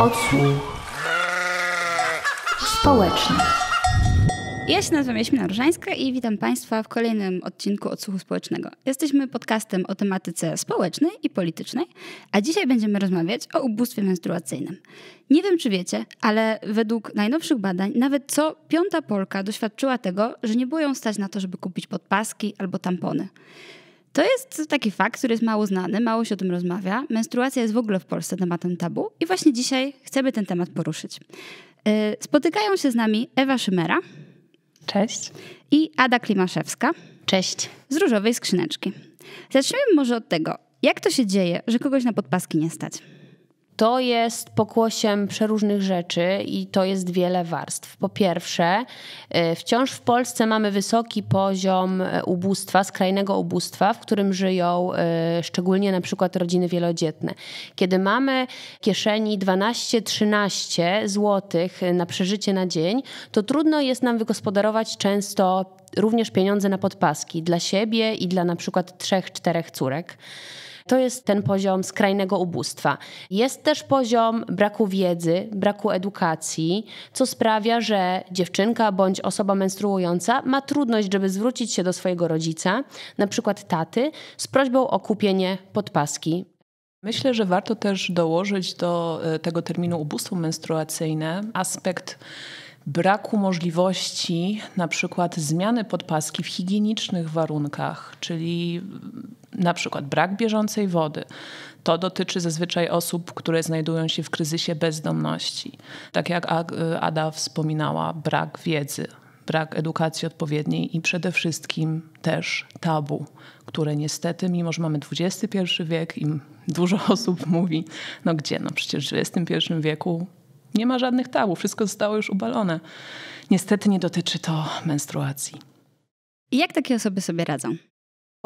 Odsłuch społeczny. Ja się nazywam Jaśmina Różańska i witam Państwa w kolejnym odcinku Odsłuchu Społecznego. Jesteśmy podcastem o tematyce społecznej i politycznej, a dzisiaj będziemy rozmawiać o ubóstwie menstruacyjnym. Nie wiem, czy wiecie, ale według najnowszych badań nawet co piąta Polka doświadczyła tego, że nie było ją stać na to, żeby kupić podpaski albo tampony. To jest taki fakt, który jest mało znany, mało się o tym rozmawia. Menstruacja jest w ogóle w Polsce tematem tabu i właśnie dzisiaj chcemy ten temat poruszyć. Y, spotykają się z nami Ewa Szymera. Cześć. I Ada Klimaszewska. Cześć. Z różowej skrzyneczki. Zacznijmy może od tego, jak to się dzieje, że kogoś na podpaski nie stać to jest pokłosiem przeróżnych rzeczy i to jest wiele warstw. Po pierwsze, y, wciąż w Polsce mamy wysoki poziom y, ubóstwa, skrajnego ubóstwa, w którym żyją y, szczególnie na przykład rodziny wielodzietne. Kiedy mamy kieszeni 12-13 złotych na przeżycie na dzień, to trudno jest nam wygospodarować często również pieniądze na podpaski dla siebie i dla na przykład trzech, czterech córek. To jest ten poziom skrajnego ubóstwa. Jest też poziom braku wiedzy, braku edukacji, co sprawia, że dziewczynka bądź osoba menstruująca ma trudność, żeby zwrócić się do swojego rodzica, na przykład taty, z prośbą o kupienie podpaski Myślę, że warto też dołożyć do e, tego terminu ubóstwo menstruacyjne aspekt braku możliwości na przykład zmiany podpaski w higienicznych warunkach, czyli na przykład brak bieżącej wody. To dotyczy zazwyczaj osób, które znajdują się w kryzysie bezdomności. Tak jak Ada wspominała, brak wiedzy, brak edukacji odpowiedniej i przede wszystkim też tabu, które niestety, mimo że mamy XXI wiek i dużo osób mówi, no gdzie, no przecież w XXI wieku nie ma żadnych tabu, wszystko zostało już ubalone. Niestety nie dotyczy to menstruacji. I jak takie osoby sobie radzą?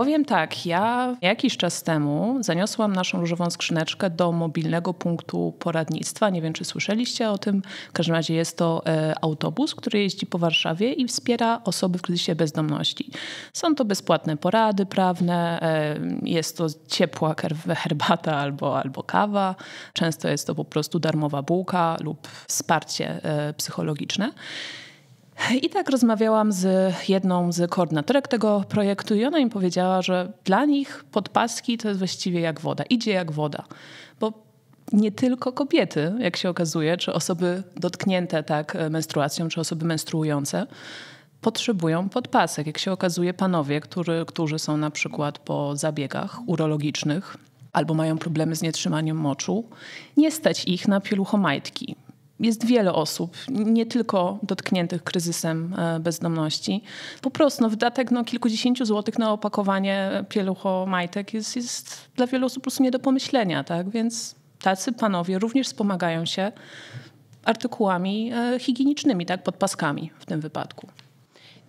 Powiem tak, ja jakiś czas temu zaniosłam naszą różową skrzyneczkę do mobilnego punktu poradnictwa. Nie wiem, czy słyszeliście o tym. W każdym razie jest to e, autobus, który jeździ po Warszawie i wspiera osoby w kryzysie bezdomności. Są to bezpłatne porady prawne, e, jest to ciepła herbata albo, albo kawa, często jest to po prostu darmowa bułka lub wsparcie e, psychologiczne. I tak rozmawiałam z jedną z koordynatorek tego projektu i ona im powiedziała, że dla nich podpaski to jest właściwie jak woda, idzie jak woda, bo nie tylko kobiety, jak się okazuje, czy osoby dotknięte tak menstruacją, czy osoby menstruujące, potrzebują podpasek. Jak się okazuje, panowie, którzy, którzy są na przykład po zabiegach urologicznych albo mają problemy z nietrzymaniem moczu, nie stać ich na pieluchomajtki jest wiele osób, nie tylko dotkniętych kryzysem e, bezdomności. Po prostu no, wydatek no, kilkudziesięciu złotych na opakowanie pielucho majtek jest, jest dla wielu osób po prostu nie do pomyślenia. Tak? Więc tacy panowie również wspomagają się artykułami e, higienicznymi, tak? podpaskami w tym wypadku.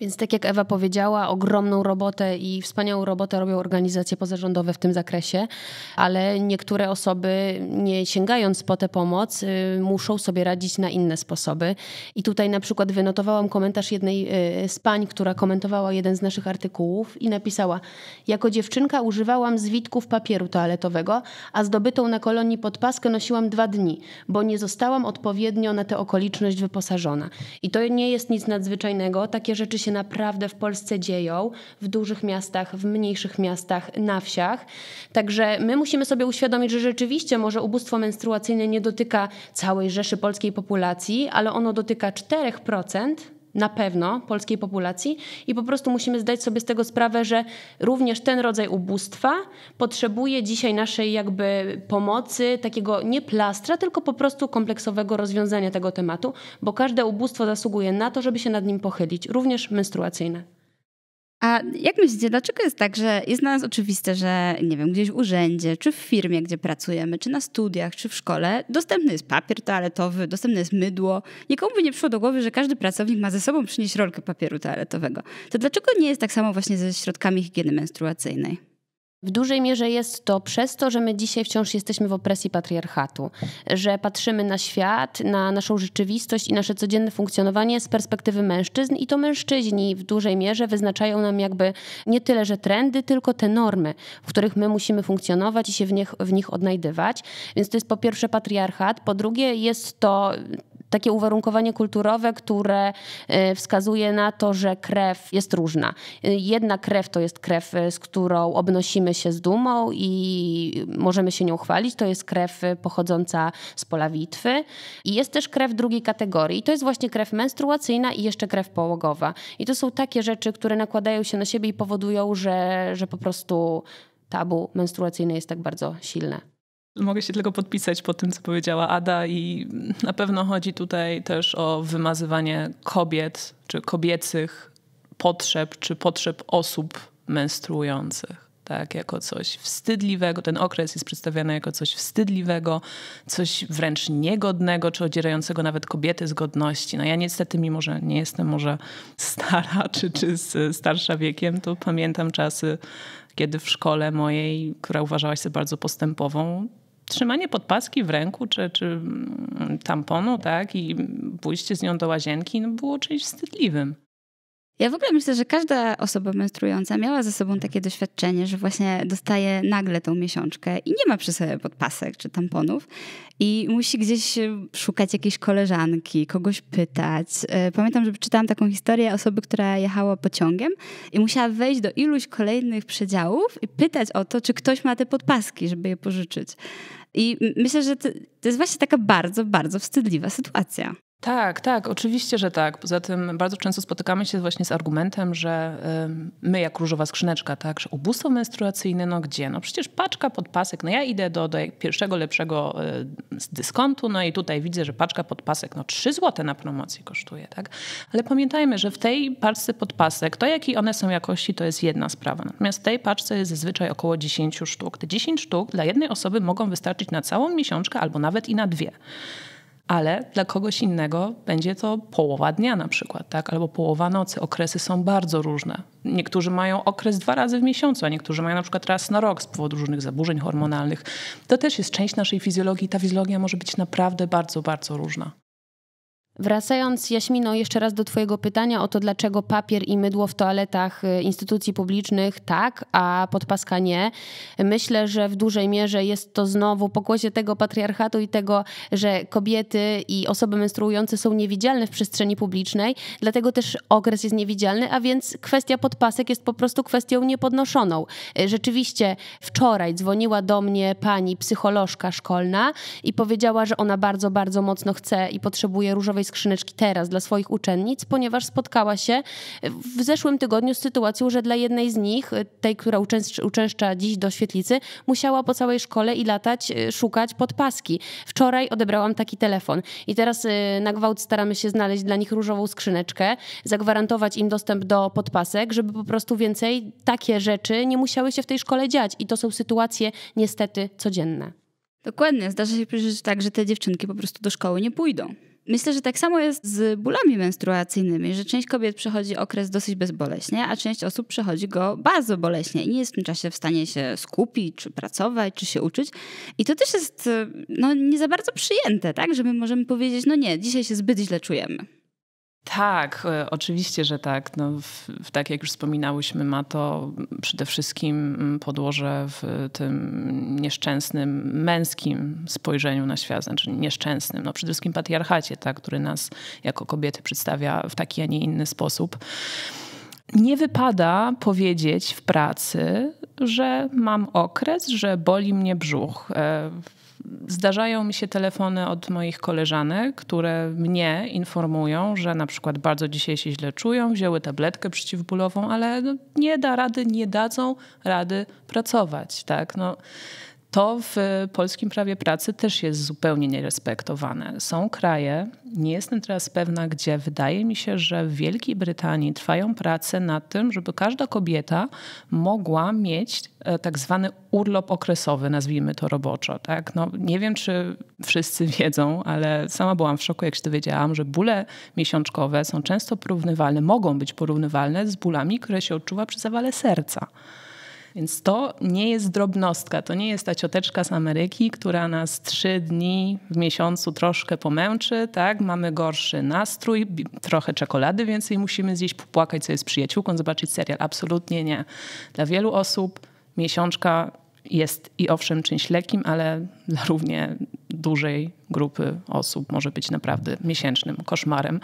Więc tak jak Ewa powiedziała, ogromną robotę i wspaniałą robotę robią organizacje pozarządowe w tym zakresie, ale niektóre osoby, nie sięgając po tę pomoc, y, muszą sobie radzić na inne sposoby. I tutaj na przykład wynotowałam komentarz jednej y, z pań, która komentowała jeden z naszych artykułów i napisała: Jako dziewczynka używałam zwitków papieru toaletowego, a zdobytą na kolonii podpaskę nosiłam dwa dni, bo nie zostałam odpowiednio na tę okoliczność wyposażona. I to nie jest nic nadzwyczajnego, takie rzeczy się się naprawdę w Polsce dzieją, w dużych miastach, w mniejszych miastach, na wsiach. Także my musimy sobie uświadomić, że rzeczywiście może ubóstwo menstruacyjne nie dotyka całej rzeszy polskiej populacji, ale ono dotyka 4% na pewno polskiej populacji i po prostu musimy zdać sobie z tego sprawę, że również ten rodzaj ubóstwa potrzebuje dzisiaj naszej jakby pomocy, takiego nie plastra, tylko po prostu kompleksowego rozwiązania tego tematu, bo każde ubóstwo zasługuje na to, żeby się nad nim pochylić, również menstruacyjne. A jak myślicie, dlaczego jest tak, że jest dla nas oczywiste, że nie wiem, gdzieś w urzędzie, czy w firmie, gdzie pracujemy, czy na studiach, czy w szkole, dostępny jest papier toaletowy, dostępne jest mydło. Nikomu by nie przyszło do głowy, że każdy pracownik ma ze sobą przynieść rolkę papieru toaletowego. To dlaczego nie jest tak samo właśnie ze środkami higieny menstruacyjnej? W dużej mierze jest to przez to, że my dzisiaj wciąż jesteśmy w opresji patriarchatu, że patrzymy na świat, na naszą rzeczywistość i nasze codzienne funkcjonowanie z perspektywy mężczyzn i to mężczyźni w dużej mierze wyznaczają nam jakby nie tyle, że trendy, tylko te normy, w których my musimy funkcjonować i się w nich, w nich odnajdywać. Więc to jest po pierwsze patriarchat, po drugie jest to takie uwarunkowanie kulturowe, które e, wskazuje na to, że krew jest różna. Jedna krew to jest krew, e, z którą obnosimy się z dumą i możemy się nią chwalić. To jest krew e, pochodząca z pola bitwy. I jest też krew drugiej kategorii. to jest właśnie krew menstruacyjna i jeszcze krew połogowa. I to są takie rzeczy, które nakładają się na siebie i powodują, że, że po prostu tabu menstruacyjne jest tak bardzo silne. Mogę się tylko podpisać po tym, co powiedziała Ada, i na pewno chodzi tutaj też o wymazywanie kobiet czy kobiecych potrzeb, czy potrzeb osób menstruujących. Tak, jako coś wstydliwego. Ten okres jest przedstawiany jako coś wstydliwego, coś wręcz niegodnego, czy odzierającego nawet kobiety z godności. No ja niestety, mimo że nie jestem może stara, czy, czy starsza wiekiem, to pamiętam czasy, kiedy w szkole mojej, która uważałaś się bardzo postępową, trzymanie podpaski w ręku czy, czy mm, tamponu, tak, i pójście z nią do łazienki no, było czymś wstydliwym. Ja w ogóle myślę, że każda osoba menstruująca miała ze sobą takie doświadczenie, że właśnie dostaje nagle tą miesiączkę i nie ma przy sobie podpasek czy tamponów i musi gdzieś e, szukać jakiejś koleżanki, kogoś pytać. E, pamiętam, że czytałam taką historię osoby, która jechała pociągiem i musiała wejść do iluś kolejnych przedziałów i pytać o to, czy ktoś ma te podpaski, żeby je pożyczyć. I myślę, że to, to jest właśnie taka bardzo, bardzo wstydliwa sytuacja. Tak, tak, oczywiście, że tak. Poza tym bardzo często spotykamy się właśnie z argumentem, że my jak różowa skrzyneczka, tak, że ubóstwo menstruacyjne, no gdzie? No przecież paczka pod pasek, no ja idę do, do pierwszego lepszego e, dyskontu, no i tutaj widzę, że paczka pod pasek, no 3 złote na promocji kosztuje, tak? Ale pamiętajmy, że w tej paczce pod pasek, to jakie one są jakości, to jest jedna sprawa. Natomiast w tej paczce jest zazwyczaj około 10 sztuk. Te 10 sztuk dla jednej osoby mogą wystarczyć na całą miesiączkę albo nawet i na dwie ale dla kogoś innego będzie to połowa dnia na przykład, tak? albo połowa nocy. Okresy są bardzo różne. Niektórzy mają okres dwa razy w miesiącu, a niektórzy mają na przykład raz na rok z powodu różnych zaburzeń hormonalnych. To też jest część naszej fizjologii i ta fizjologia może być naprawdę bardzo, bardzo różna. Wracając, Jaśmino, jeszcze raz do Twojego pytania o to, dlaczego papier i mydło w toaletach y, instytucji publicznych tak, a podpaska nie. Myślę, że w dużej mierze jest to znowu pokłosie tego patriarchatu i tego, że kobiety i osoby menstruujące są niewidzialne w przestrzeni publicznej, dlatego też okres jest niewidzialny, a więc kwestia podpasek jest po prostu kwestią niepodnoszoną. Y, rzeczywiście wczoraj dzwoniła do mnie pani psycholożka szkolna i powiedziała, że ona bardzo, bardzo mocno chce i potrzebuje różowej skrzyneczki teraz dla swoich uczennic, ponieważ spotkała się w zeszłym tygodniu z sytuacją, że dla jednej z nich, y, tej, która uczęszcza, uczęszcza dziś do świetlicy, musiała po całej szkole i latać y, szukać podpaski. Wczoraj odebrałam taki telefon i teraz y, na gwałt staramy się znaleźć dla nich różową skrzyneczkę, zagwarantować im dostęp do podpasek, żeby po prostu więcej takie rzeczy nie musiały się w tej szkole dziać. I to są sytuacje niestety codzienne. Dokładnie. Zdarza się przecież tak, że te dziewczynki po prostu do szkoły nie pójdą. Myślę, że tak samo jest z bólami menstruacyjnymi, że część kobiet przechodzi okres dosyć bezboleśnie, a część osób przechodzi go bardzo boleśnie i nie jest w tym czasie w stanie się skupić, czy pracować, czy się uczyć. I to też jest no, nie za bardzo przyjęte, tak? Że my możemy powiedzieć, no nie, dzisiaj się zbyt źle czujemy. Tak, e, oczywiście, że tak. No, w, w, tak jak już wspominałyśmy, ma to przede wszystkim mm, podłoże w tym nieszczęsnym męskim spojrzeniu na świat, znaczy nieszczęsnym, no przede wszystkim patriarchacie, tak, który nas jako kobiety przedstawia w taki, a nie inny sposób. Nie wypada powiedzieć w pracy, że mam okres, że boli mnie brzuch e, Zdarzają mi się telefony od moich koleżanek, które mnie informują, że na przykład bardzo dzisiaj się źle czują, wzięły tabletkę przeciwbólową, ale no, nie da rady, nie dadzą rady pracować. Tak? No, to w polskim prawie pracy też jest zupełnie nierespektowane. Są kraje, nie jestem teraz pewna gdzie, wydaje mi się, że w Wielkiej Brytanii trwają prace nad tym, żeby każda kobieta mogła mieć e, tak zwany urlop okresowy, nazwijmy to roboczo. Tak? No, nie wiem, czy wszyscy wiedzą, ale sama byłam w szoku, jak się dowiedziałam, że bóle miesiączkowe są często porównywalne, mogą być porównywalne z bólami, które się odczuwa przy zawale serca. Więc to nie jest drobnostka, to nie jest ta cioteczka z Ameryki, która nas trzy dni w miesiącu troszkę pomęczy, tak? Mamy gorszy nastrój, trochę czekolady więcej musimy zjeść, popłakać sobie z przyjaciółką, zobaczyć serial. Absolutnie nie. Dla wielu osób miesiączka jest i owszem czymś lekkim, ale dla równie dużej grupy osób może być naprawdę miesięcznym koszmarem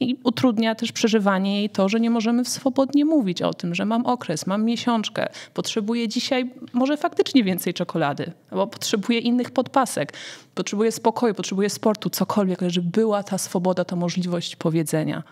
i utrudnia też przeżywanie jej to, że nie możemy swobodnie mówić o tym, że mam okres, mam miesiączkę, potrzebuję dzisiaj może faktycznie więcej czekolady, albo potrzebuję innych podpasek, potrzebuję spokoju, potrzebuję sportu, cokolwiek, ale żeby była ta swoboda, ta możliwość powiedzenia.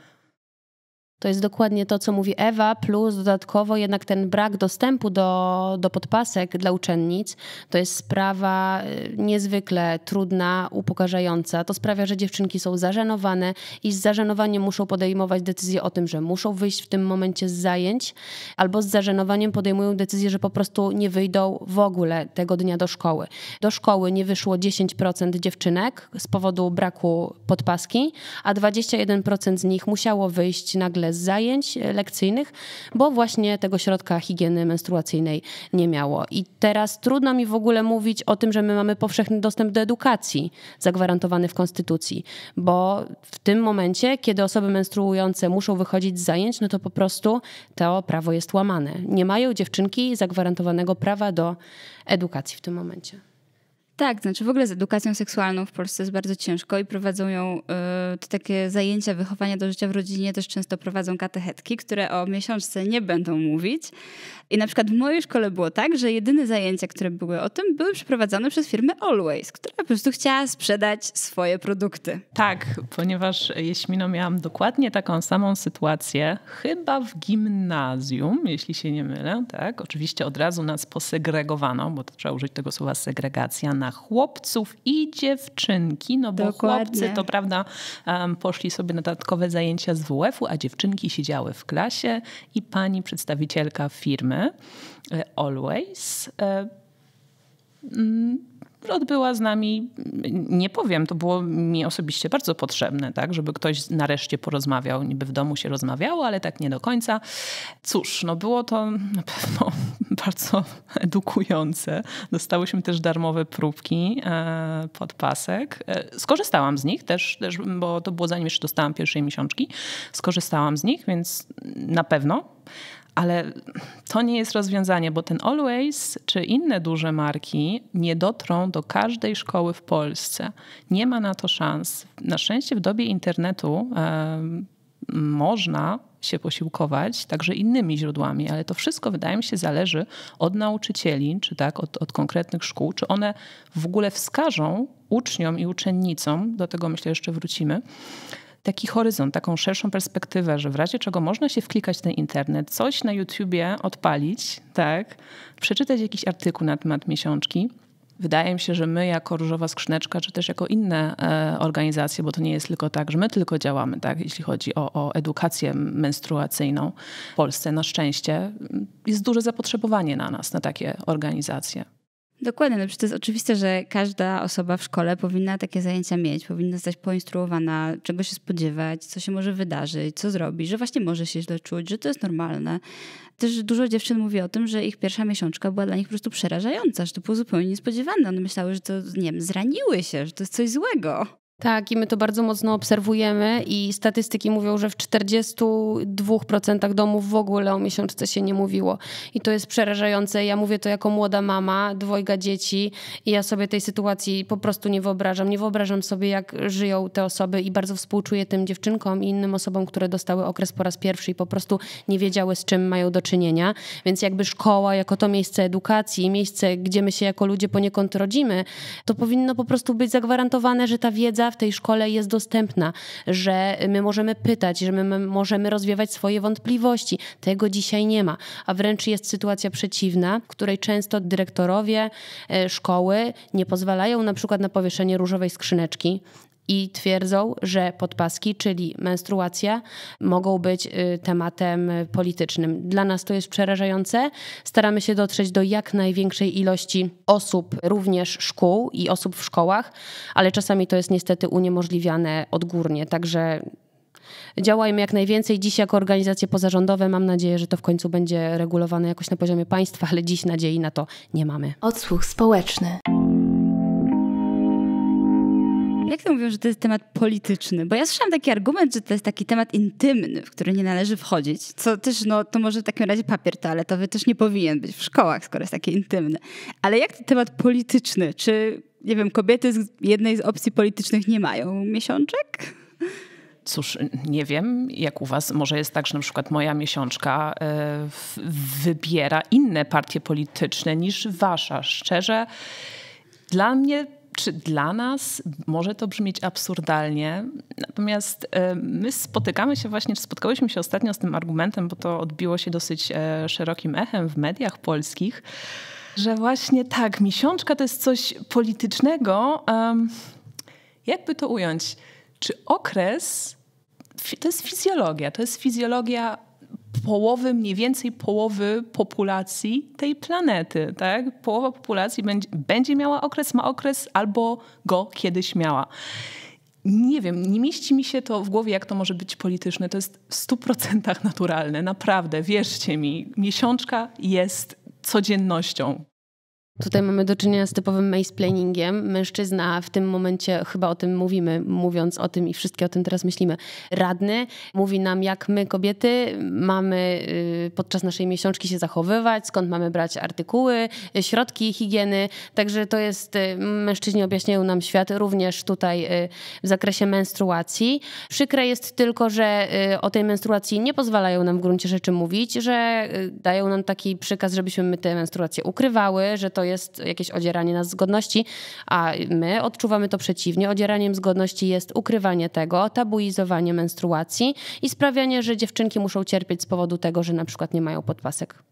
To jest dokładnie to, co mówi Ewa, plus dodatkowo jednak ten brak dostępu do, do podpasek dla uczennic. To jest sprawa y, niezwykle trudna, upokarzająca. To sprawia, że dziewczynki są zażenowane i z zażenowaniem muszą podejmować decyzję o tym, że muszą wyjść w tym momencie z zajęć, albo z zażenowaniem podejmują decyzję, że po prostu nie wyjdą w ogóle tego dnia do szkoły. Do szkoły nie wyszło 10% dziewczynek z powodu braku podpaski, a 21% z nich musiało wyjść nagle wiele zajęć e, lekcyjnych, bo właśnie tego środka higieny menstruacyjnej nie miało. I teraz trudno mi w ogóle mówić o tym, że my mamy powszechny dostęp do edukacji zagwarantowany w Konstytucji, bo w tym momencie, kiedy osoby menstruujące muszą wychodzić z zajęć, no to po prostu to prawo jest łamane. Nie mają dziewczynki zagwarantowanego prawa do edukacji w tym momencie. Tak, znaczy w ogóle z edukacją seksualną w Polsce jest bardzo ciężko i prowadzą ją y, takie zajęcia wychowania do życia w rodzinie też często prowadzą katechetki, które o miesiączce nie będą mówić. I na przykład w mojej szkole było tak, że jedyne zajęcia, które były o tym, były przeprowadzone przez firmę Always, która po prostu chciała sprzedać swoje produkty. Tak, ponieważ Jeśmino miałam dokładnie taką samą sytuację, chyba w gimnazjum, jeśli się nie mylę, tak? Oczywiście od razu nas posegregowano, bo trzeba użyć tego słowa segregacja na na chłopców i dziewczynki, no bo Dokładnie. chłopcy to prawda poszli sobie na dodatkowe zajęcia z WF-u, a dziewczynki siedziały w klasie i pani przedstawicielka firmy e, Always e, mm, odbyła była z nami, nie powiem, to było mi osobiście bardzo potrzebne, tak, żeby ktoś nareszcie porozmawiał, niby w domu się rozmawiało, ale tak nie do końca. Cóż, no było to na pewno bardzo edukujące. Dostałyśmy też darmowe próbki e, pod pasek. E, skorzystałam z nich też, też, bo to było zanim jeszcze dostałam pierwszej miesiączki. Skorzystałam z nich, więc na pewno ale to nie jest rozwiązanie, bo ten Always czy inne duże marki nie dotrą do każdej szkoły w Polsce. Nie ma na to szans. Na szczęście w dobie internetu można się posiłkować także innymi źródłami, ale to wszystko wydaje mi się zależy od nauczycieli, czy tak, od, od konkretnych szkół, czy one w ogóle wskażą uczniom i uczennicom, do tego myślę jeszcze wrócimy, taki horyzont, taką szerszą perspektywę, że w razie czego można się wklikać w ten internet, coś na YouTubie odpalić, tak, przeczytać jakiś artykuł na temat miesiączki. Wydaje mi się, że my jako Różowa Skrzyneczka, czy też jako inne e, organizacje, bo to nie jest tylko tak, że my tylko działamy, tak, jeśli chodzi o, o edukację menstruacyjną w Polsce, na szczęście jest duże zapotrzebowanie na nas, na takie organizacje. Dokładnie, no to jest oczywiste, że każda osoba w szkole powinna takie zajęcia mieć, powinna zostać poinstruowana, czego się spodziewać, co się może wydarzyć, co zrobić, że właśnie może się źle czuć, że to jest normalne. Też dużo dziewczyn mówi o tym, że ich pierwsza miesiączka była dla nich po prostu przerażająca, że to było zupełnie niespodziewane. One myślały, że to, nie wiem, zraniły się, że to jest coś złego. Tak, i my to bardzo mocno obserwujemy i statystyki mówią, że w 42% domów w ogóle o miesiączce się nie mówiło. I to jest przerażające. Ja mówię to jako młoda mama, dwojga dzieci i ja sobie tej sytuacji po prostu nie wyobrażam. Nie wyobrażam sobie, jak żyją te osoby i bardzo współczuję tym dziewczynkom i innym osobom, które dostały okres po raz pierwszy i po prostu nie wiedziały, z czym mają do czynienia. Więc jakby szkoła, jako to miejsce edukacji, miejsce, gdzie my się jako ludzie poniekąd rodzimy, to powinno po prostu być zagwarantowane, że ta wiedza wiedza w tej szkole jest dostępna, że my możemy pytać, że my możemy rozwiewać swoje wątpliwości. Tego dzisiaj nie ma, a wręcz jest sytuacja przeciwna, w której często dyrektorowie e, szkoły nie pozwalają na przykład na powieszenie różowej skrzyneczki i twierdzą, że podpaski, czyli menstruacja, mogą być y, tematem politycznym. Dla nas to jest przerażające. Staramy się dotrzeć do jak największej ilości osób, również szkół i osób w szkołach, ale czasami to jest niestety uniemożliwiane odgórnie. Także działajmy jak najwięcej. Dziś jako organizacje pozarządowe mam nadzieję, że to w końcu będzie regulowane jakoś na poziomie państwa, ale dziś nadziei na to nie mamy. Odsłuch społeczny. Jak to mówią, że to jest temat polityczny? Bo ja słyszałam taki argument, że to jest taki temat intymny, w który nie należy wchodzić, co też, no to może w takim razie papier toaletowy też nie powinien być w szkołach, skoro jest taki intymny. Ale jak to temat polityczny? Czy, nie wiem, kobiety z jednej z opcji politycznych nie mają miesiączek? Cóż, nie wiem, jak u was. Może jest tak, że na przykład moja miesiączka e, wybiera inne partie polityczne niż wasza. Szczerze, dla mnie czy dla nas może to brzmieć absurdalnie? Natomiast e, my spotykamy się właśnie, spotkałyśmy się ostatnio z tym argumentem, bo to odbiło się dosyć e, szerokim echem w mediach polskich, że właśnie tak, miesiączka to jest coś politycznego. Jakby to ująć? Czy okres to jest fizjologia, to jest fizjologia połowy, mniej więcej połowy populacji tej planety, tak? Połowa populacji będzie, będzie miała okres, ma okres albo go kiedyś miała. Nie wiem, nie mieści mi się to w głowie, jak to może być polityczne. To jest w 100% naturalne, naprawdę, wierzcie mi. Miesiączka jest codziennością. Tutaj mamy do czynienia z typowym mansplainingiem. Mężczyzna w tym momencie, chyba o tym mówimy, mówiąc o tym i wszystkie o tym teraz myślimy, radny mówi nam, jak my kobiety mamy y, podczas naszej miesiączki się zachowywać, skąd mamy brać artykuły, środki higieny. Także to jest, y, mężczyźni objaśniają nam świat również tutaj y, w zakresie menstruacji. Przykre jest tylko, że o tej menstruacji nie pozwalają nam w gruncie rzeczy mówić, że dają nam taki przykaz, żebyśmy my te menstruacje ukrywały, że to jest jakieś odzieranie nas zgodności, a my odczuwamy to przeciwnie. Odzieraniem zgodności jest ukrywanie tego, tabuizowanie menstruacji i sprawianie, że dziewczynki muszą cierpieć z powodu tego, że na przykład nie mają podpasek.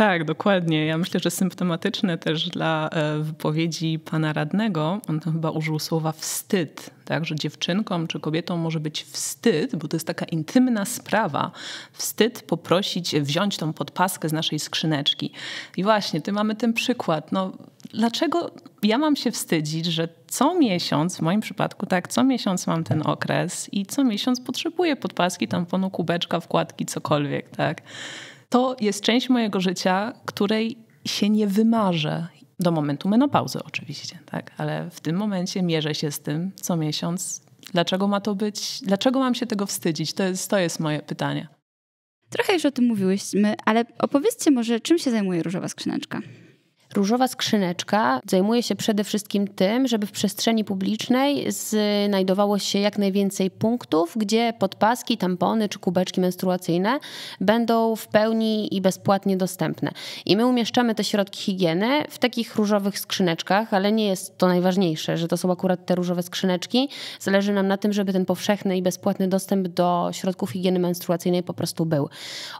Tak, dokładnie. Ja myślę, że symptomatyczne też dla e, wypowiedzi pana radnego, on tam chyba użył słowa wstyd, tak, że dziewczynkom czy kobietom może być wstyd, bo to jest taka intymna sprawa, wstyd poprosić, wziąć tą podpaskę z naszej skrzyneczki. I właśnie, tu mamy ten przykład. No, dlaczego ja mam się wstydzić, że co miesiąc, w moim przypadku tak, co miesiąc mam ten okres i co miesiąc potrzebuję podpaski, tamponu, kubeczka, wkładki, cokolwiek, tak? To jest część mojego życia, której się nie wymarzę. Do momentu menopauzy oczywiście, tak? Ale w tym momencie mierzę się z tym co miesiąc. Dlaczego ma to być? Dlaczego mam się tego wstydzić? To jest, to jest moje pytanie. Trochę już o tym mówiłyśmy, ale opowiedzcie może, czym się zajmuje Różowa Skrzyneczka? Różowa skrzyneczka zajmuje się przede wszystkim tym, żeby w przestrzeni publicznej znajdowało się jak najwięcej punktów, gdzie podpaski, tampony czy kubeczki menstruacyjne będą w pełni i bezpłatnie dostępne. I my umieszczamy te środki higieny w takich różowych skrzyneczkach, ale nie jest to najważniejsze, że to są akurat te różowe skrzyneczki. Zależy nam na tym, żeby ten powszechny i bezpłatny dostęp do środków higieny menstruacyjnej po prostu był.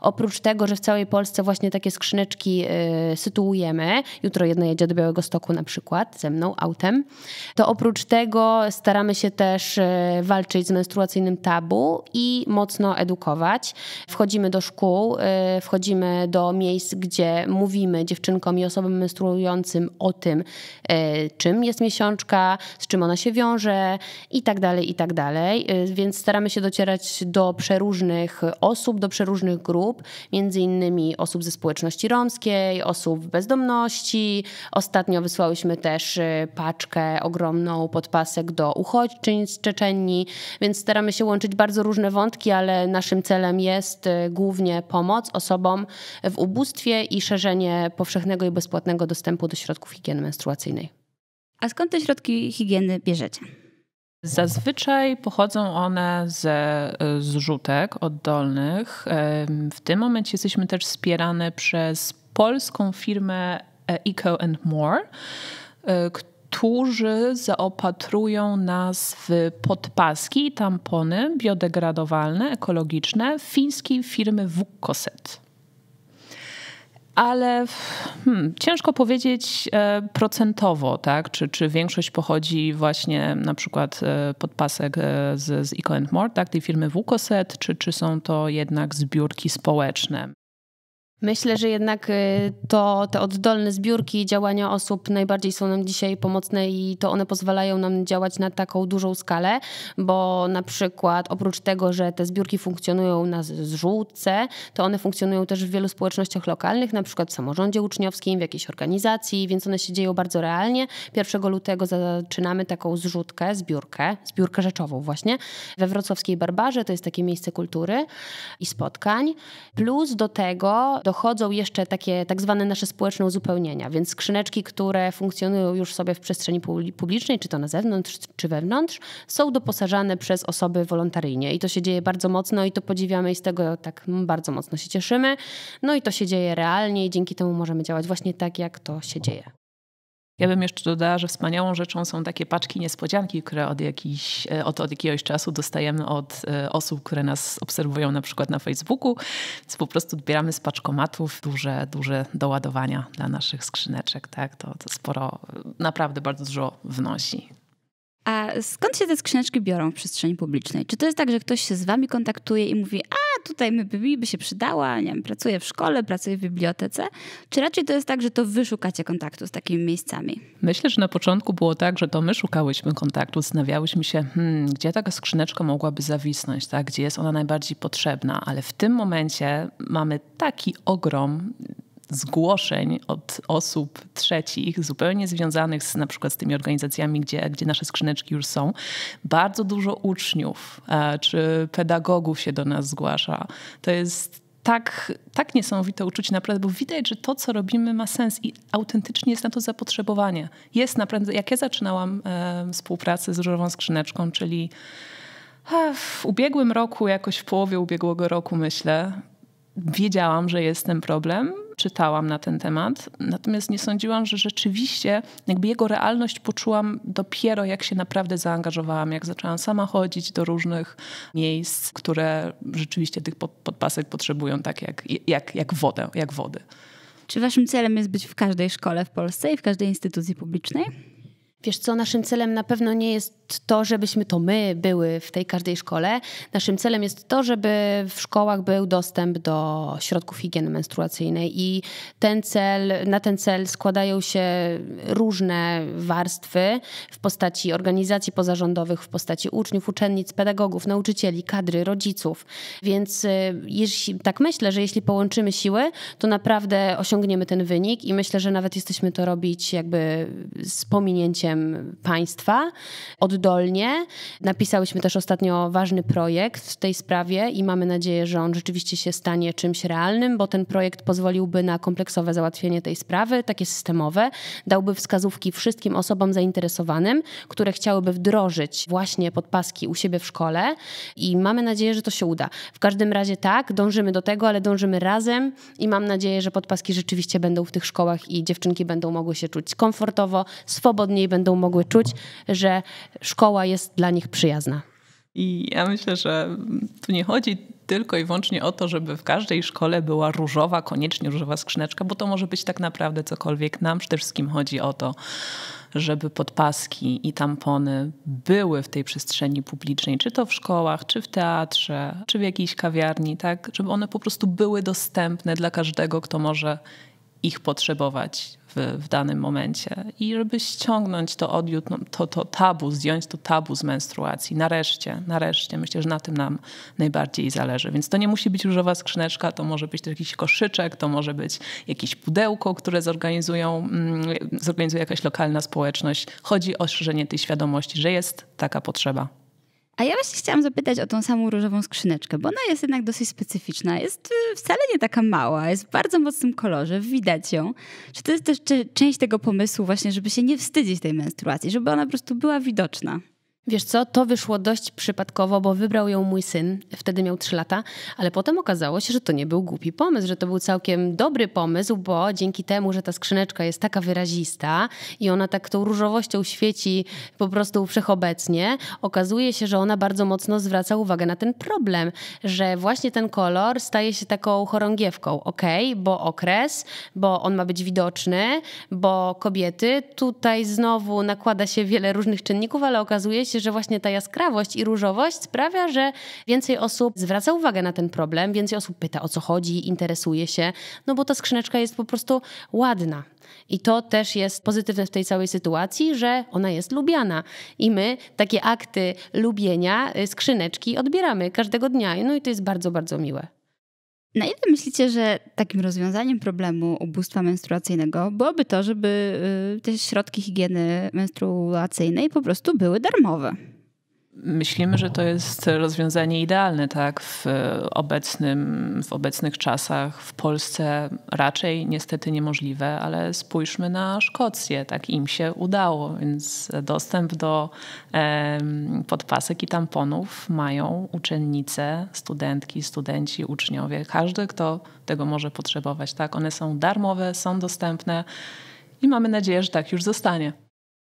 Oprócz tego, że w całej Polsce właśnie takie skrzyneczki y, sytuujemy jutro jedna jedzie do Białego Stoku na przykład ze mną autem, to oprócz tego staramy się też e, walczyć z menstruacyjnym tabu i mocno edukować. Wchodzimy do szkół, e, wchodzimy do miejsc, gdzie mówimy dziewczynkom i osobom menstruującym o tym, e, czym jest miesiączka, z czym ona się wiąże i tak dalej, i tak dalej. Więc staramy się docierać do przeróżnych osób, do przeróżnych grup, między innymi osób ze społeczności romskiej, osób w bezdomności, Ostatnio wysłałyśmy też y, paczkę ogromną podpasek do uchodźczyń z Czeczenii, więc staramy się łączyć bardzo różne wątki, ale naszym celem jest y, głównie pomoc osobom w ubóstwie i szerzenie powszechnego i bezpłatnego dostępu do środków higieny menstruacyjnej. A skąd te środki higieny bierzecie? Zazwyczaj pochodzą one ze y, zrzutek oddolnych. W tym momencie jesteśmy też wspierane przez polską firmę E, Eco and More, e, którzy zaopatrują nas w podpaski i tampony biodegradowalne, ekologiczne fińskiej firmy Wukoset. ale hmm, ciężko powiedzieć e, procentowo, tak? Czy, czy większość pochodzi właśnie na przykład podpasek z, z Eco More, tak? tej firmy Wukoset, czy, czy są to jednak zbiórki społeczne? Myślę, że jednak y, to te oddolne zbiórki działania osób najbardziej są nam dzisiaj pomocne i to one pozwalają nam działać na taką dużą skalę, bo na przykład oprócz tego, że te zbiórki funkcjonują na zrzutce, to one funkcjonują też w wielu społecznościach lokalnych, na przykład w samorządzie uczniowskim, w jakiejś organizacji, więc one się dzieją bardzo realnie. 1 lutego zaczynamy taką zrzutkę, zbiórkę, zbiórkę rzeczową właśnie, we wrocławskiej Barbarze, to jest takie miejsce kultury i spotkań. Plus do tego do dochodzą jeszcze takie tak zwane nasze społeczne uzupełnienia, więc skrzyneczki, które funkcjonują już sobie w przestrzeni publicznej, czy to na zewnątrz, czy wewnątrz, są doposażane przez osoby wolontaryjnie i to się dzieje bardzo mocno i to podziwiamy i z tego tak bardzo mocno się cieszymy. No i to się dzieje realnie i dzięki temu możemy działać właśnie tak, jak to się dzieje. Ja bym jeszcze dodała, że wspaniałą rzeczą są takie paczki niespodzianki, które od, jakiś, e, od, od jakiegoś czasu dostajemy od e, osób, które nas obserwują na przykład na Facebooku. Więc po prostu odbieramy z paczkomatów duże, duże doładowania dla naszych skrzyneczek. Tak? To, to sporo, e, naprawdę bardzo dużo wnosi. A skąd się te skrzyneczki biorą w przestrzeni publicznej? Czy to jest tak, że ktoś się z wami kontaktuje i mówi, a tutaj mi by się przydała, nie wiem, pracuję w szkole, pracuję w bibliotece, czy raczej to jest tak, że to wy szukacie kontaktu z takimi miejscami? Myślę, że na początku było tak, że to my szukałyśmy kontaktu, zastanawiałyśmy się, hmm, gdzie taka skrzyneczka mogłaby zawisnąć, tak? gdzie jest ona najbardziej potrzebna, ale w tym momencie mamy taki ogrom zgłoszeń od osób trzecich, zupełnie związanych z, na przykład z tymi organizacjami, gdzie, gdzie nasze skrzyneczki już są, bardzo dużo uczniów e, czy pedagogów się do nas zgłasza. To jest tak, tak niesamowite uczucie naprawdę, bo widać, że to, co robimy, ma sens i autentycznie jest na to zapotrzebowanie. Jest naprawdę, jak ja zaczynałam e, współpracę z Różową Skrzyneczką, czyli e, w ubiegłym roku, jakoś w połowie ubiegłego roku myślę, wiedziałam, że jest ten problem czytałam na ten temat. Natomiast nie sądziłam, że rzeczywiście jakby jego realność poczułam dopiero jak się naprawdę zaangażowałam, jak zaczęłam sama chodzić do różnych miejsc, które rzeczywiście tych podpasek potrzebują tak jak, jak, jak wodę, jak wody. Czy waszym celem jest być w każdej szkole w Polsce i w każdej instytucji publicznej? Wiesz co, naszym celem na pewno nie jest to, żebyśmy to my były w tej każdej szkole. Naszym celem jest to, żeby w szkołach był dostęp do środków higieny menstruacyjnej i ten cel, na ten cel składają się różne warstwy w postaci organizacji pozarządowych, w postaci uczniów, uczennic, pedagogów, nauczycieli, kadry, rodziców. Więc y, jeśli, tak myślę, że jeśli połączymy siły, to naprawdę osiągniemy ten wynik i myślę, że nawet jesteśmy to robić jakby z pominięciem państwa od oddolnie. Napisałyśmy też ostatnio ważny projekt w tej sprawie i mamy nadzieję, że on rzeczywiście się stanie czymś realnym, bo ten projekt pozwoliłby na kompleksowe załatwienie tej sprawy, takie systemowe, dałby wskazówki wszystkim osobom zainteresowanym, które chciałyby wdrożyć właśnie podpaski u siebie w szkole i mamy nadzieję, że to się uda. W każdym razie tak, dążymy do tego, ale dążymy razem i mam nadzieję, że podpaski rzeczywiście będą w tych szkołach i dziewczynki będą mogły się czuć komfortowo, swobodniej będą mogły czuć, że szkoła jest dla nich przyjazna. I ja myślę, że tu nie chodzi tylko i wyłącznie o to, żeby w każdej szkole była różowa, koniecznie różowa skrzyneczka, bo to może być tak naprawdę cokolwiek. Nam przede wszystkim chodzi o to, żeby podpaski i tampony były w tej przestrzeni publicznej, czy to w szkołach, czy w teatrze, czy w jakiejś kawiarni, tak, żeby one po prostu były dostępne dla każdego, kto może ich potrzebować w, w danym momencie. I żeby ściągnąć to odjut, no, to, to tabu, zdjąć to tabu z menstruacji. Nareszcie, nareszcie. Myślę, że na tym nam najbardziej zależy. Więc to nie musi być różowa skrzyneczka, to może być jakiś koszyczek, to może być jakieś pudełko, które zorganizują, mm, zorganizuje jakaś lokalna społeczność. Chodzi o szerzenie tej świadomości, że jest taka potrzeba. A ja właśnie chciałam zapytać o tą samą różową skrzyneczkę, bo ona jest jednak dosyć specyficzna. Jest y, wcale nie taka mała, jest w bardzo mocnym kolorze, widać ją. Czy to jest też część tego pomysłu właśnie, żeby się nie wstydzić tej menstruacji, żeby ona po prostu była widoczna? Wiesz co, to wyszło dość przypadkowo, bo wybrał ją mój syn, wtedy miał 3 lata, ale potem okazało się, że to nie był głupi pomysł, że to był całkiem dobry pomysł, bo dzięki temu, że ta skrzyneczka jest taka wyrazista i ona tak tą różowością świeci po prostu wszechobecnie, okazuje się, że ona bardzo mocno zwraca uwagę na ten problem, że właśnie ten kolor staje się taką chorągiewką, ok, bo okres, bo on ma być widoczny, bo kobiety, tutaj znowu nakłada się wiele różnych czynników, ale okazuje się, się, że właśnie ta jaskrawość i różowość sprawia, że więcej osób zwraca uwagę na ten problem, więcej osób pyta o co chodzi, interesuje się, no bo ta skrzyneczka jest po prostu ładna. I to też jest pozytywne w tej całej sytuacji, że ona jest lubiana. I my takie akty lubienia y, skrzyneczki odbieramy każdego dnia. No i to jest bardzo, bardzo miłe. Na ile myślicie, że takim rozwiązaniem problemu ubóstwa menstruacyjnego byłoby to, żeby y, te środki higieny menstruacyjnej po prostu były darmowe? Myślimy, że to jest rozwiązanie idealne, tak? W, obecnym, w obecnych czasach w Polsce raczej niestety niemożliwe, ale spójrzmy na Szkocję, tak? Im się udało, więc dostęp do e, podpasek i tamponów mają uczennice, studentki, studenci, uczniowie, każdy, kto tego może potrzebować, tak? One są darmowe, są dostępne i mamy nadzieję, że tak już zostanie.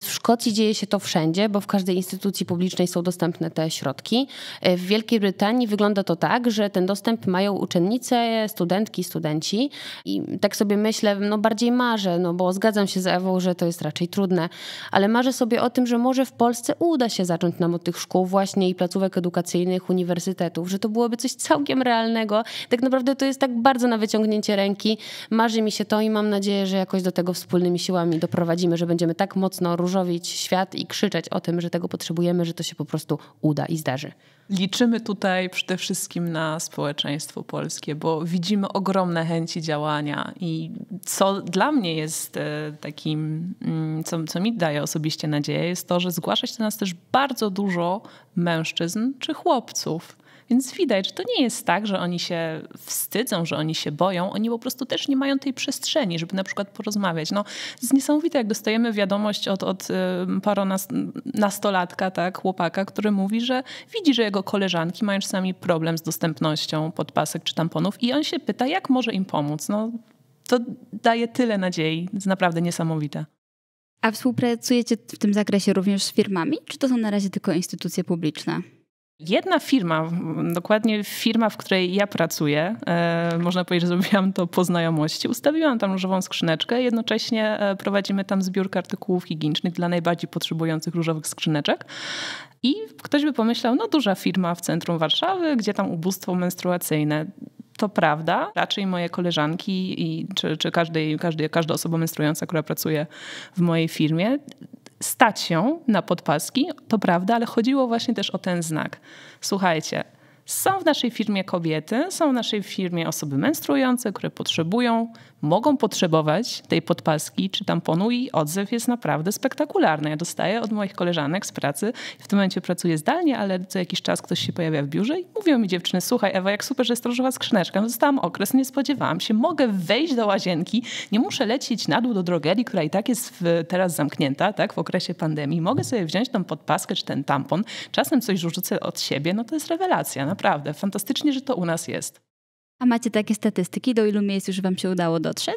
W Szkocji dzieje się to wszędzie, bo w każdej instytucji publicznej są dostępne te środki. E, w Wielkiej Brytanii wygląda to tak, że ten dostęp mają uczennice, studentki, studenci. I tak sobie myślę, no bardziej marzę, no bo zgadzam się z Ewą, że to jest raczej trudne, ale marzę sobie o tym, że może w Polsce uda się zacząć nam od tych szkół właśnie i placówek edukacyjnych, uniwersytetów, że to byłoby coś całkiem realnego. Tak naprawdę to jest tak bardzo na wyciągnięcie ręki. Marzy mi się to i mam nadzieję, że jakoś do tego wspólnymi siłami doprowadzimy, że będziemy tak mocno różni różowić świat i krzyczeć o tym, że tego potrzebujemy, że to się po prostu uda i zdarzy. Liczymy tutaj przede wszystkim na społeczeństwo polskie, bo widzimy ogromne chęci działania i co dla mnie jest e, takim, mm, co, co mi daje osobiście nadzieję, jest to, że zgłasza się do nas też bardzo dużo mężczyzn czy chłopców. Więc widać, że to nie jest tak, że oni się wstydzą, że oni się boją. Oni po prostu też nie mają tej przestrzeni, żeby na przykład porozmawiać. No, jest niesamowite, jak dostajemy wiadomość od, od paronas, nastolatka, tak, chłopaka, który mówi, że widzi, że jego koleżanki mają czasami problem z dostępnością podpasek czy tamponów i on się pyta, jak może im pomóc. No, to daje tyle nadziei, jest naprawdę niesamowite. A współpracujecie w tym zakresie również z firmami, czy to są na razie tylko instytucje publiczne? Jedna firma, dokładnie firma, w której ja pracuję, e, można powiedzieć, że zrobiłam to po znajomości. Ustawiłam tam różową skrzyneczkę, jednocześnie e, prowadzimy tam zbiórkę artykułów higienicznych dla najbardziej potrzebujących różowych skrzyneczek. I ktoś by pomyślał, no duża firma w centrum Warszawy, gdzie tam ubóstwo menstruacyjne to prawda. Raczej moje koleżanki i, czy, czy każda osoba menstruująca, która pracuje w mojej firmie, stać ją na podpaski, to prawda, ale chodziło właśnie też o ten znak. Słuchajcie, są w naszej firmie kobiety, są w naszej firmie osoby menstruujące, które potrzebują mogą potrzebować tej podpaski czy tamponu i odzew jest naprawdę spektakularny. Ja dostaję od moich koleżanek z pracy, w tym momencie pracuję zdalnie, ale co jakiś czas ktoś się pojawia w biurze i mówią mi dziewczyny, słuchaj Ewa, jak super, że stworzyła skrzyneczkę, no, dostałam okres, nie spodziewałam się, mogę wejść do łazienki, nie muszę lecieć na dół do drogerii, która i tak jest w, teraz zamknięta tak, w okresie pandemii, mogę sobie wziąć tą podpaskę czy ten tampon, czasem coś rzucę od siebie, no to jest rewelacja, naprawdę, fantastycznie, że to u nas jest. A macie takie statystyki, do ilu miejsc już Wam się udało dotrzeć?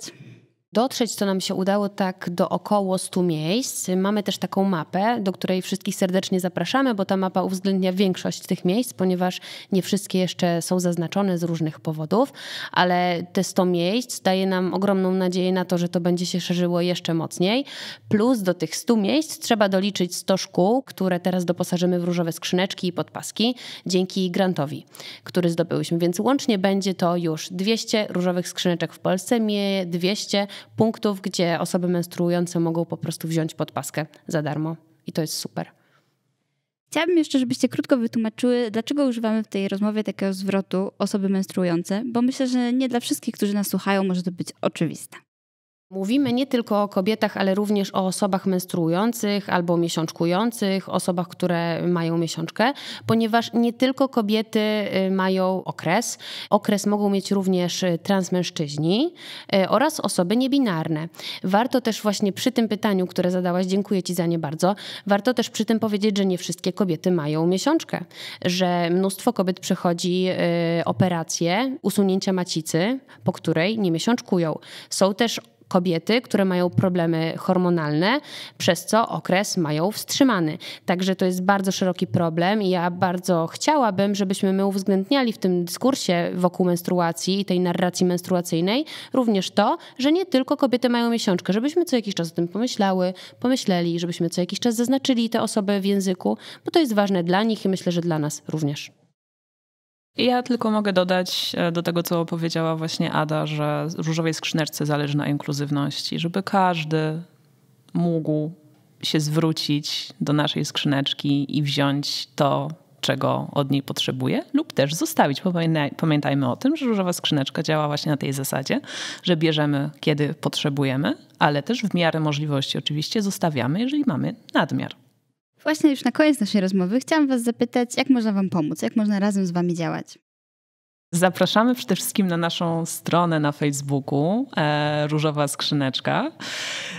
dotrzeć, co nam się udało tak do około 100 miejsc. Mamy też taką mapę, do której wszystkich serdecznie zapraszamy, bo ta mapa uwzględnia większość tych miejsc, ponieważ nie wszystkie jeszcze są zaznaczone z różnych powodów, ale te 100 miejsc daje nam ogromną nadzieję na to, że to będzie się szerzyło jeszcze mocniej. Plus do tych 100 miejsc trzeba doliczyć 100 szkół, które teraz doposażymy w różowe skrzyneczki i podpaski dzięki grantowi, który zdobyłyśmy. Więc łącznie będzie to już 200 różowych skrzyneczek w Polsce, mnie 200 punktów, gdzie osoby menstruujące mogą po prostu wziąć podpaskę za darmo. I to jest super. Chciałabym jeszcze, żebyście krótko wytłumaczyły, dlaczego używamy w tej rozmowie takiego zwrotu osoby menstruujące, bo myślę, że nie dla wszystkich, którzy nas słuchają, może to być oczywiste. Mówimy nie tylko o kobietach, ale również o osobach menstruujących albo miesiączkujących, osobach, które mają miesiączkę, ponieważ nie tylko kobiety y, mają okres. Okres mogą mieć również y, transmężczyźni y, oraz osoby niebinarne. Warto też właśnie przy tym pytaniu, które zadałaś, dziękuję Ci za nie bardzo, warto też przy tym powiedzieć, że nie wszystkie kobiety mają miesiączkę, że mnóstwo kobiet przechodzi operację usunięcia macicy, po której nie miesiączkują. Są też kobiety, które mają problemy hormonalne, przez co okres mają wstrzymany. Także to jest bardzo szeroki problem i ja bardzo chciałabym, żebyśmy my uwzględniali w tym dyskursie wokół menstruacji i tej narracji menstruacyjnej również to, że nie tylko kobiety mają miesiączkę, żebyśmy co jakiś czas o tym pomyślały, pomyśleli, żebyśmy co jakiś czas zaznaczyli te osoby w języku, bo to jest ważne dla nich i myślę, że dla nas również. Ja tylko mogę dodać e, do tego, co powiedziała właśnie Ada, że różowej skrzyneczce zależy na inkluzywności, żeby każdy mógł się zwrócić do naszej skrzyneczki i wziąć to, czego od niej potrzebuje, lub też zostawić. Pamiętajmy o tym, że różowa skrzyneczka działa właśnie na tej zasadzie, że bierzemy, kiedy potrzebujemy, ale też w miarę możliwości oczywiście zostawiamy, jeżeli mamy nadmiar. Właśnie już na koniec naszej rozmowy chciałam Was zapytać, jak można Wam pomóc, jak można razem z Wami działać? Zapraszamy przede wszystkim na naszą stronę na Facebooku e, Różowa Skrzyneczka.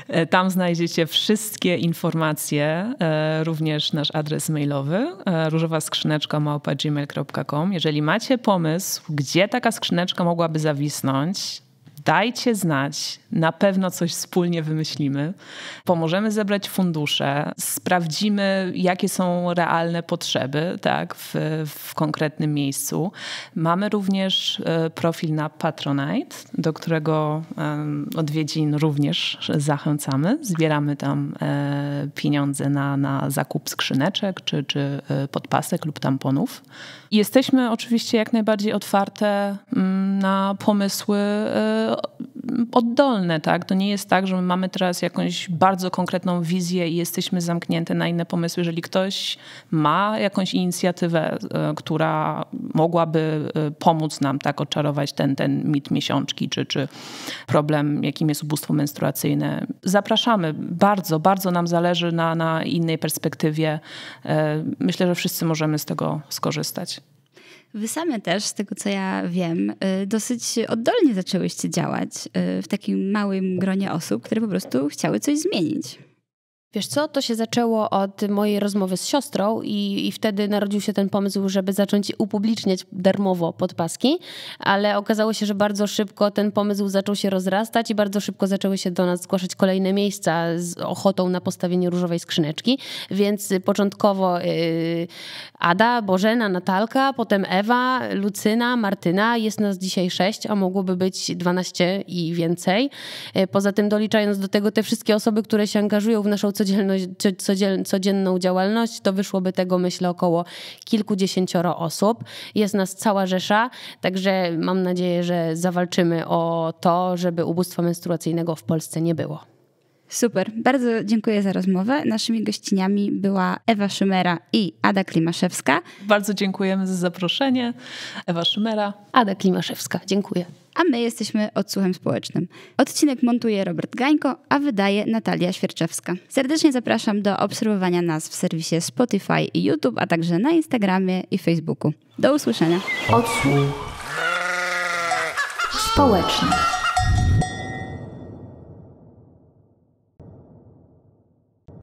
E, tam znajdziecie wszystkie informacje, e, również nasz adres mailowy e, różowa skrzyneczka małpa gmail.com. Jeżeli macie pomysł, gdzie taka skrzyneczka mogłaby zawisnąć, dajcie znać, na pewno coś wspólnie wymyślimy. Pomożemy zebrać fundusze, sprawdzimy, jakie są realne potrzeby tak, w, w konkretnym miejscu. Mamy również e, profil na Patronite, do którego odwiedzin również zachęcamy. Zbieramy tam e, pieniądze na, na zakup skrzyneczek czy, czy e, podpasek lub tamponów. Jesteśmy oczywiście jak najbardziej otwarte mm, na pomysły oddolne, tak? To nie jest tak, że my mamy teraz jakąś bardzo konkretną wizję i jesteśmy zamknięte na inne pomysły. Jeżeli ktoś ma jakąś inicjatywę, e, która mogłaby e, pomóc nam tak oczarować ten, ten mit miesiączki, czy, czy problem, jakim jest ubóstwo menstruacyjne, zapraszamy. Bardzo, bardzo nam zależy na, na innej perspektywie. E, myślę, że wszyscy możemy z tego skorzystać. Wy same też, z tego co ja wiem, y, dosyć oddolnie zaczęłyście działać y, w takim małym gronie osób, które po prostu chciały coś zmienić. Wiesz co, to się zaczęło od mojej rozmowy z siostrą i, i wtedy narodził się ten pomysł, żeby zacząć upubliczniać darmowo podpaski, ale okazało się, że bardzo szybko ten pomysł zaczął się rozrastać i bardzo szybko zaczęły się do nas zgłaszać kolejne miejsca z ochotą na postawienie różowej skrzyneczki, więc początkowo yy, Ada, Bożena, Natalka, potem Ewa, Lucyna, Martyna, jest nas dzisiaj sześć, a mogłoby być dwanaście i więcej. Y, poza tym doliczając do tego te wszystkie osoby, które się angażują w naszą codzienność, codzienną, działalność, to wyszłoby tego, myślę, około kilkudziesięcioro osób. Jest nas cała rzesza, także mam nadzieję, że zawalczymy o to, żeby ubóstwa menstruacyjnego w Polsce nie było. Super, bardzo dziękuję za rozmowę. Naszymi gościniami była Ewa Szymera i Ada Klimaszewska. Bardzo dziękujemy za zaproszenie. Ewa Szymera. Ada Klimaszewska, dziękuję. A my jesteśmy odsłuchem społecznym. Odcinek montuje Robert Gańko, a wydaje Natalia Świerczewska. Serdecznie zapraszam do obserwowania nas w serwisie Spotify i YouTube, a także na Instagramie i Facebooku. Do usłyszenia. Odsłuch społeczny.